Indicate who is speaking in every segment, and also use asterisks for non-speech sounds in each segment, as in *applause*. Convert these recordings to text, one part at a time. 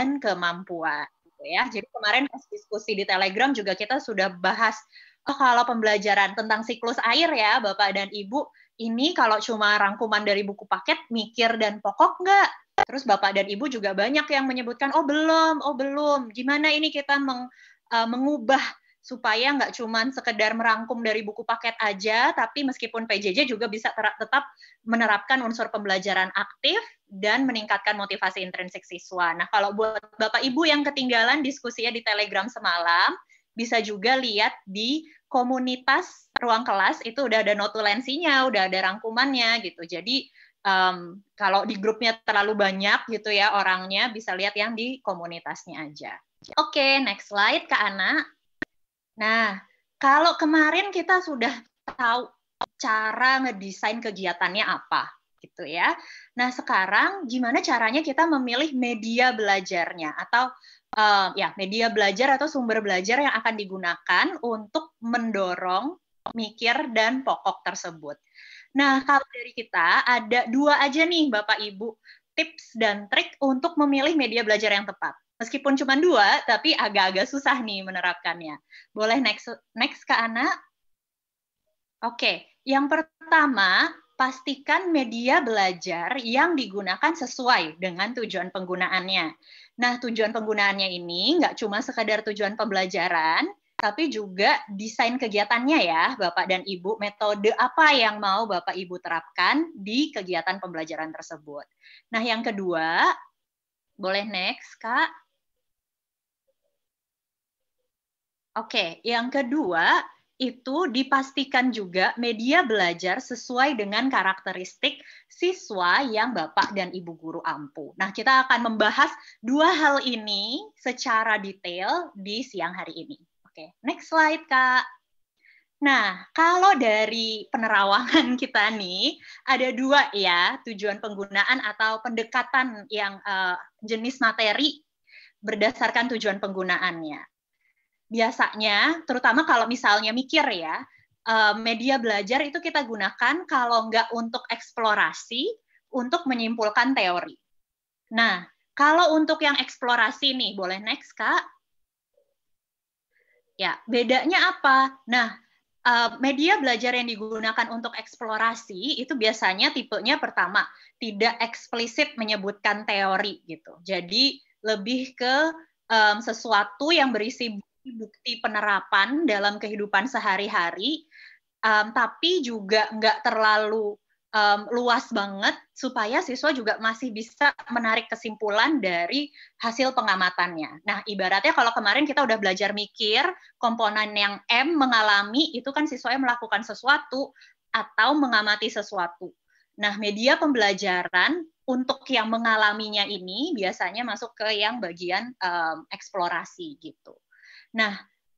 Speaker 1: dan kemampuan gitu ya. Jadi kemarin pas diskusi di Telegram juga kita sudah bahas oh kalau pembelajaran tentang siklus air ya Bapak dan Ibu, ini kalau cuma rangkuman dari buku paket mikir dan pokok nggak? Terus Bapak dan Ibu juga banyak yang menyebutkan oh belum, oh belum. Gimana ini kita meng, uh, mengubah supaya nggak cuman sekedar merangkum dari buku paket aja, tapi meskipun PJJ juga bisa tetap menerapkan unsur pembelajaran aktif dan meningkatkan motivasi intrinsik siswa. Nah, kalau buat Bapak Ibu yang ketinggalan diskusinya di Telegram semalam, bisa juga lihat di komunitas ruang kelas itu udah ada notulensinya, udah ada rangkumannya gitu. Jadi um, kalau di grupnya terlalu banyak gitu ya orangnya, bisa lihat yang di komunitasnya aja. Oke, okay, next slide Kak Ana. Nah, kalau kemarin kita sudah tahu cara ngedesain kegiatannya apa, gitu ya. Nah, sekarang gimana caranya kita memilih media belajarnya atau uh, ya media belajar atau sumber belajar yang akan digunakan untuk mendorong mikir dan pokok tersebut. Nah, kalau dari kita ada dua aja nih Bapak Ibu tips dan trik untuk memilih media belajar yang tepat. Meskipun cuma dua, tapi agak-agak susah nih menerapkannya. Boleh next, next ke anak. Oke, yang pertama pastikan media belajar yang digunakan sesuai dengan tujuan penggunaannya. Nah, tujuan penggunaannya ini nggak cuma sekadar tujuan pembelajaran, tapi juga desain kegiatannya ya, Bapak dan Ibu, metode apa yang mau Bapak Ibu terapkan di kegiatan pembelajaran tersebut. Nah, yang kedua, boleh next, Kak. Oke, yang kedua itu dipastikan juga media belajar sesuai dengan karakteristik siswa yang Bapak dan Ibu guru ampu. Nah, kita akan membahas dua hal ini secara detail di siang hari ini. Oke, next slide, Kak. Nah, kalau dari penerawangan *laughs* kita nih, ada dua ya tujuan penggunaan atau pendekatan yang uh, jenis materi berdasarkan tujuan penggunaannya biasanya, terutama kalau misalnya mikir ya, eh, media belajar itu kita gunakan kalau nggak untuk eksplorasi, untuk menyimpulkan teori. Nah, kalau untuk yang eksplorasi nih, boleh next, Kak? Ya, bedanya apa? Nah, eh, media belajar yang digunakan untuk eksplorasi itu biasanya tipenya pertama, tidak eksplisit menyebutkan teori gitu. Jadi, lebih ke sesuatu yang berisi bukti penerapan dalam kehidupan sehari-hari, um, tapi juga nggak terlalu um, luas banget supaya siswa juga masih bisa menarik kesimpulan dari hasil pengamatannya. Nah, ibaratnya kalau kemarin kita udah belajar mikir, komponen yang M mengalami itu kan siswa yang melakukan sesuatu atau mengamati sesuatu. Nah, media pembelajaran untuk yang mengalaminya ini biasanya masuk ke yang bagian um, eksplorasi gitu. Nah,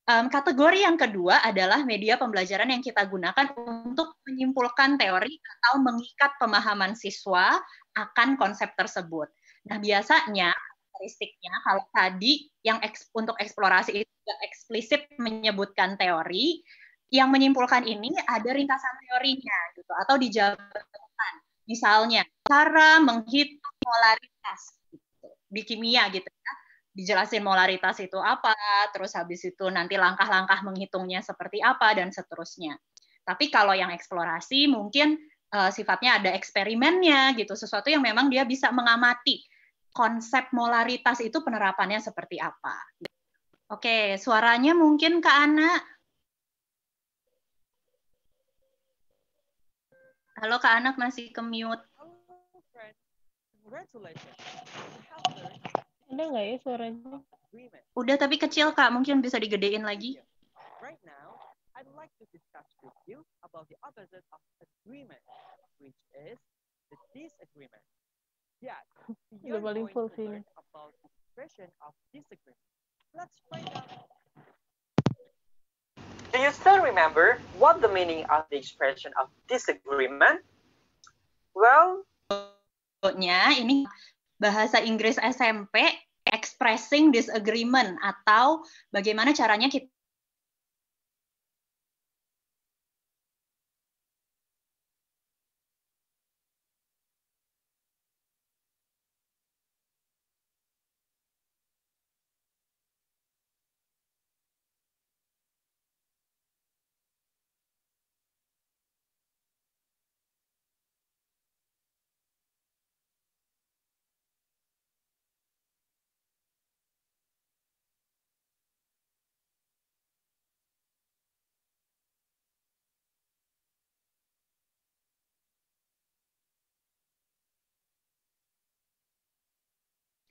Speaker 1: um, kategori yang kedua adalah media pembelajaran yang kita gunakan untuk menyimpulkan teori atau mengikat pemahaman siswa akan konsep tersebut. Nah, biasanya karakteristiknya kalau tadi yang eks, untuk eksplorasi itu eksplisit menyebutkan teori, yang menyimpulkan ini ada ringkasan teorinya gitu atau dijabarkan. Misalnya cara menghitung polaritas gitu, di kimia gitu dijelasin molaritas itu apa, terus habis itu nanti langkah-langkah menghitungnya seperti apa dan seterusnya. Tapi kalau yang eksplorasi mungkin uh, sifatnya ada eksperimennya gitu, sesuatu yang memang dia bisa mengamati konsep molaritas itu penerapannya seperti apa. Oke, suaranya mungkin ke anak Halo Kak Anak masih ke mute. Udah nggak ya suaranya? Udah tapi kecil kak, mungkin bisa digedein lagi. Right now, I'd Do you still remember what the meaning of the expression of disagreement? Well, ini bahasa Inggris SMP expressing disagreement atau bagaimana caranya kita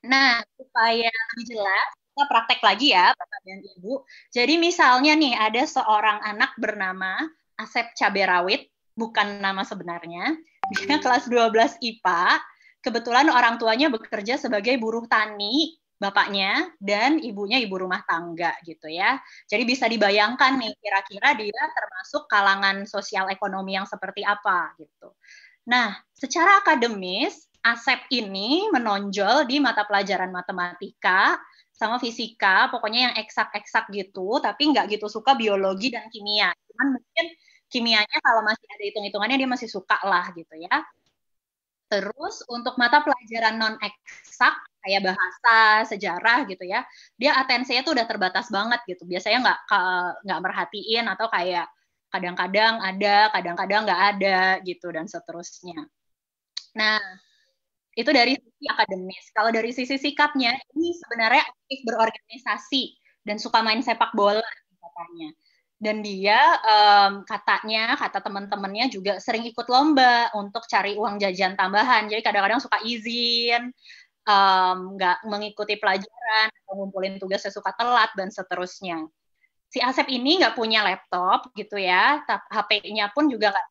Speaker 1: Nah, supaya lebih jelas, kita praktek lagi ya, Bapak dan Ibu. Jadi misalnya nih, ada seorang anak bernama Asep Caberawit, bukan nama sebenarnya. Dia hmm. kelas 12 IPA. Kebetulan orang tuanya bekerja sebagai buruh tani, bapaknya, dan ibunya ibu rumah tangga gitu ya. Jadi bisa dibayangkan nih, kira-kira dia termasuk kalangan sosial ekonomi yang seperti apa gitu. Nah, secara akademis, Asep ini menonjol di mata pelajaran matematika sama fisika, pokoknya yang eksak-eksak gitu, tapi nggak gitu suka biologi dan kimia. Cuman mungkin kimianya kalau masih ada hitung-hitungannya dia masih suka lah gitu ya. Terus untuk mata pelajaran non eksak kayak bahasa, sejarah gitu ya, dia atensinya tuh udah terbatas banget gitu. Biasanya nggak nggak merhatiin atau kayak kadang-kadang ada, kadang-kadang nggak ada gitu dan seterusnya. Nah, itu dari sisi akademis. Kalau dari sisi sikapnya, ini sebenarnya aktif berorganisasi dan suka main sepak bola katanya. Dan dia um, katanya, kata teman-temannya juga sering ikut lomba untuk cari uang jajan tambahan. Jadi kadang-kadang suka izin, nggak um, mengikuti pelajaran, ngumpulin tugas sesuka telat dan seterusnya. Si Asep ini nggak punya laptop gitu ya, HP-nya pun juga nggak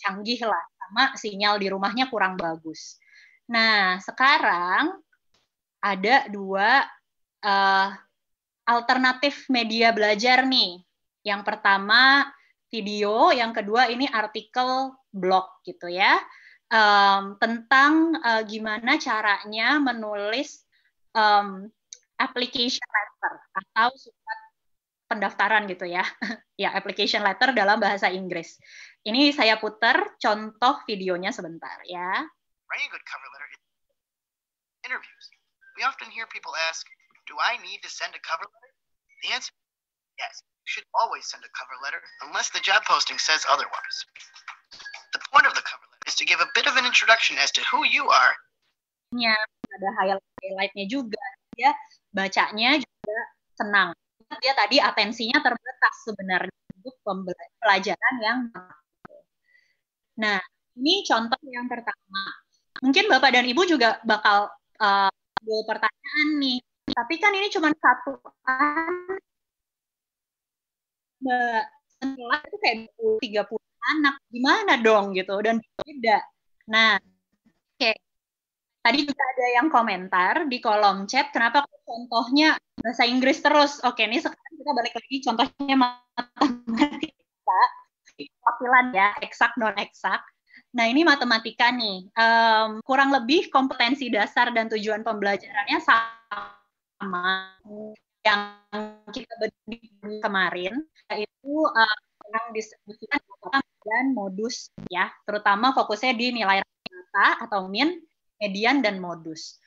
Speaker 1: canggih lah, sama sinyal di rumahnya kurang bagus. Nah, sekarang ada dua uh, alternatif media belajar nih. Yang pertama video, yang kedua ini artikel blog gitu ya. Um, tentang uh, gimana caranya menulis um, application letter atau surat pendaftaran gitu ya. *laughs* ya, application letter dalam bahasa Inggris. Ini saya putar contoh videonya sebentar ya.
Speaker 2: Very good We often hear people ask, Do I need to send a cover letter? The answer is yes. You should always send a cover letter unless the job posting says otherwise. The point of the cover letter is to give a bit of an introduction as to who you are.
Speaker 1: Ya, ada highlight-highlightnya juga. Ya, bacanya juga senang. Dia tadi atensinya terbatas sebenarnya untuk pembelajaran yang Nah, ini contoh yang pertama. Mungkin Bapak dan Ibu juga bakal uh, dua pertanyaan nih, tapi kan ini cuma satu anak. Setelah itu kayak 30 anak, gimana dong gitu, dan beda. Nah, oke. Okay. Tadi juga ada yang komentar di kolom chat, kenapa contohnya bahasa Inggris terus. Oke, ini sekarang kita balik lagi contohnya matematika. Wakilan ya, eksak, non-eksak. Nah, ini matematika nih. Um, kurang lebih kompetensi dasar dan tujuan pembelajarannya sama yang kita beri kemarin, yaitu uh, disebutkan dan modus ya, terutama fokusnya di nilai rata atau min, median dan modus.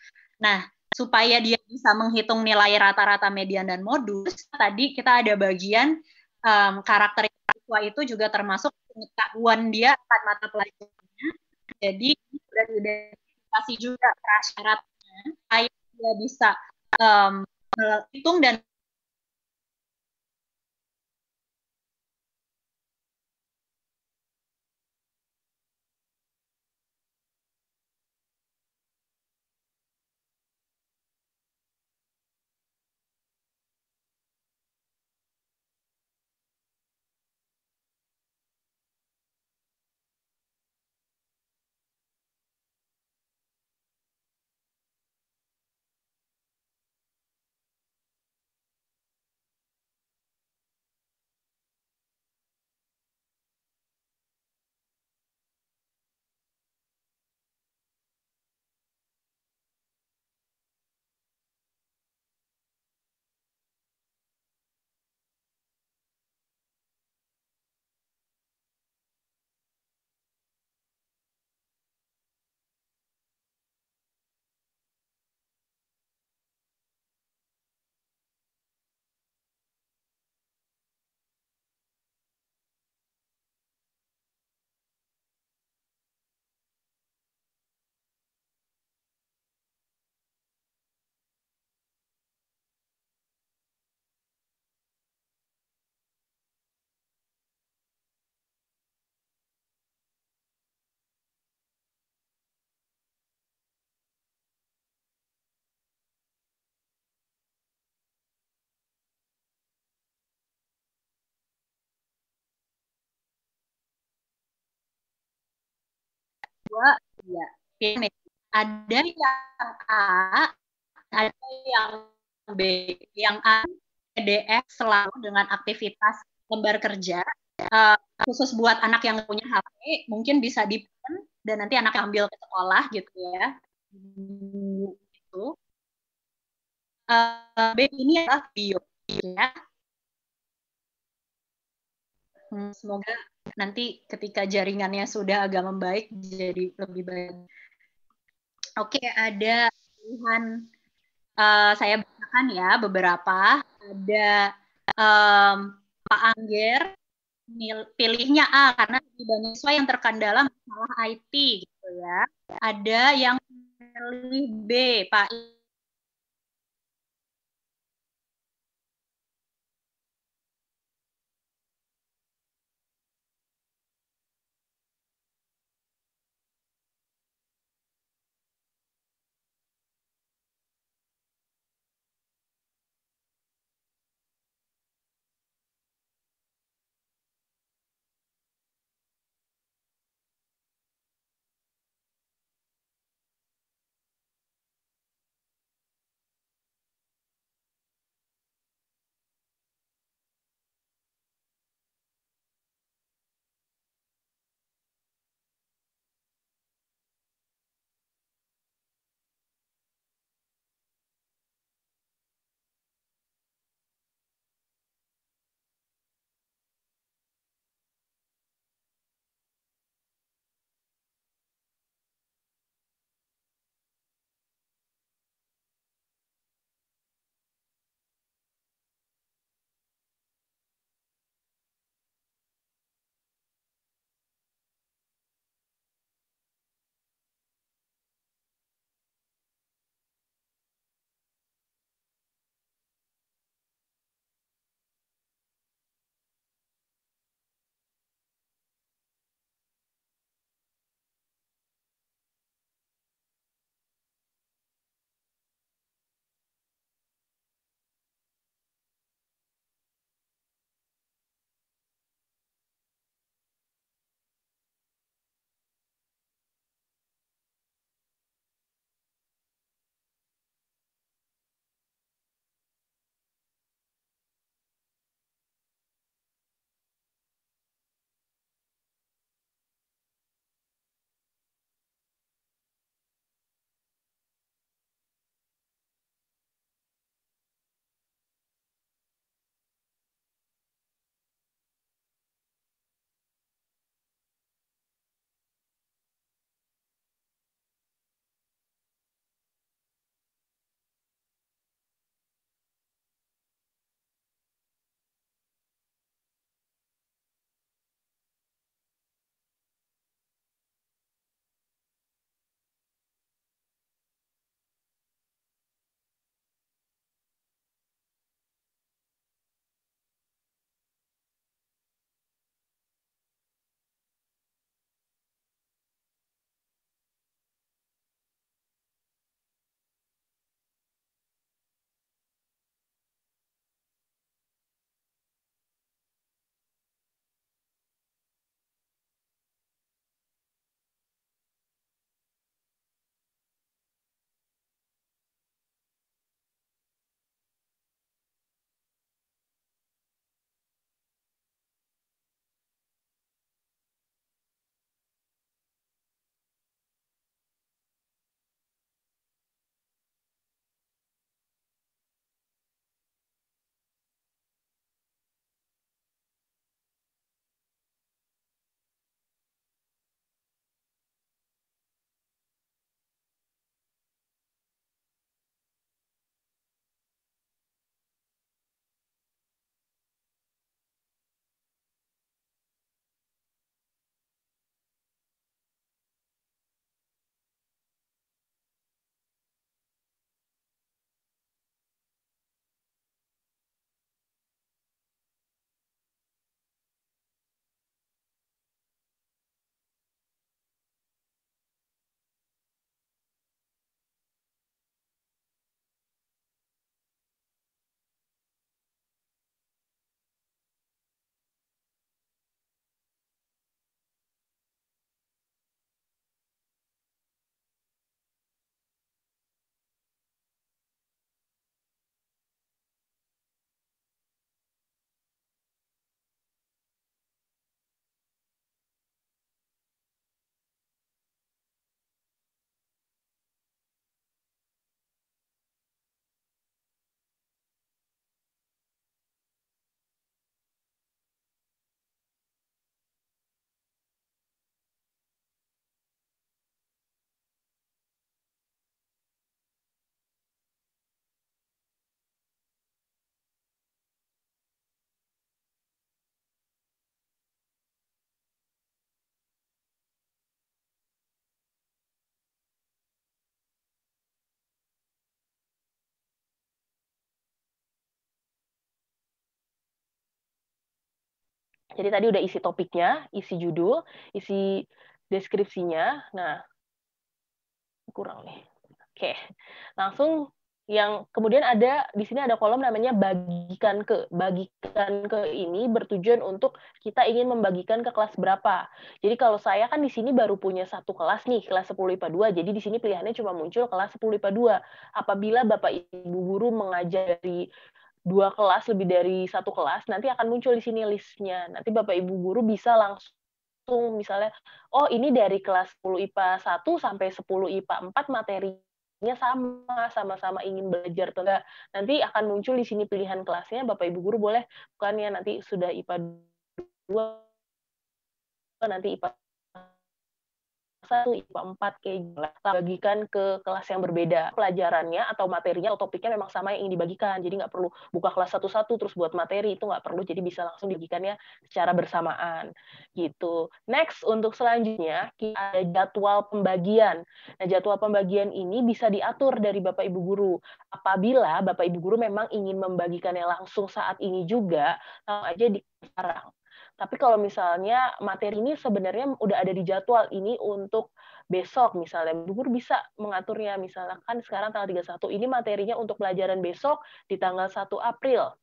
Speaker 1: Nah, supaya dia bisa menghitung nilai rata-rata median dan modus, tadi kita ada bagian um, karakter siswa itu juga termasuk pengetahuan dia akan mata pelajaran jadi sudah diidentifikasi juga prasyaratnya, saya bisa um, menghitung dan dua tiga ada yang A ada yang B yang A PDF selalu dengan aktivitas lembar kerja uh, khusus buat anak yang punya HP mungkin bisa di dan nanti anak ambil ke sekolah gitu ya itu uh, eh, B ini adalah video ya hmm, semoga nanti ketika jaringannya sudah agak membaik jadi lebih baik. Oke, ada pilihan uh, saya bacakan ya beberapa. Ada um, Pak Angger pilihnya A karena lebih banyak siswa yang terkendala masalah IT gitu ya. Ada yang pilih B, Pak
Speaker 2: Jadi tadi udah isi topiknya, isi judul, isi deskripsinya. Nah, kurang nih. Oke, langsung yang kemudian ada di sini ada kolom namanya bagikan ke. Bagikan ke ini bertujuan untuk kita ingin membagikan ke kelas berapa. Jadi kalau saya kan di sini baru punya satu kelas nih, kelas 10 IPA 2. Jadi di sini pilihannya cuma muncul kelas 10 IPA 2. Apabila Bapak Ibu guru mengajari dua kelas lebih dari satu kelas nanti akan muncul di sini listnya nanti bapak ibu guru bisa langsung misalnya oh ini dari kelas 10 IPA 1 sampai 10 IPA 4 materinya sama sama-sama ingin belajar atau enggak nanti akan muncul di sini pilihan kelasnya bapak ibu guru boleh bukannya nanti sudah IPA 2 nanti IPA satu IPA 4 kayak gitu bagikan ke kelas yang berbeda pelajarannya atau materinya atau topiknya memang sama yang ingin dibagikan jadi nggak perlu buka kelas satu-satu terus buat materi itu nggak perlu jadi bisa langsung dibagikannya secara bersamaan gitu next untuk selanjutnya kita ada jadwal pembagian nah jadwal pembagian ini bisa diatur dari bapak ibu guru apabila bapak ibu guru memang ingin membagikannya langsung saat ini juga langsung aja di sekarang tapi kalau misalnya materi ini sebenarnya udah ada di jadwal ini untuk besok misalnya, Bu Guru bisa mengaturnya misalnya sekarang tanggal 31 ini materinya untuk pelajaran besok di tanggal 1 April.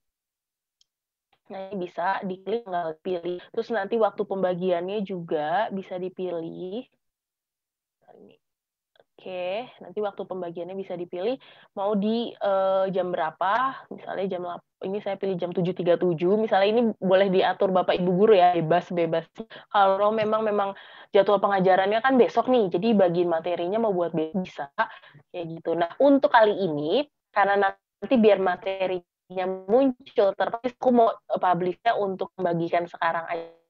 Speaker 2: Nah, ini bisa diklik tanggal pilih. Terus nanti waktu pembagiannya juga bisa dipilih. Ini Oke, nanti waktu pembagiannya bisa dipilih mau di uh, jam berapa? Misalnya jam ini saya pilih jam 7.37. Misalnya ini boleh diatur Bapak Ibu guru ya, bebas bebas. Kalau memang memang jadwal pengajarannya kan besok nih. Jadi bagian materinya mau buat bisa kayak gitu. Nah, untuk kali ini karena nanti biar materinya muncul terus aku mau eh, publiknya untuk membagikan sekarang aja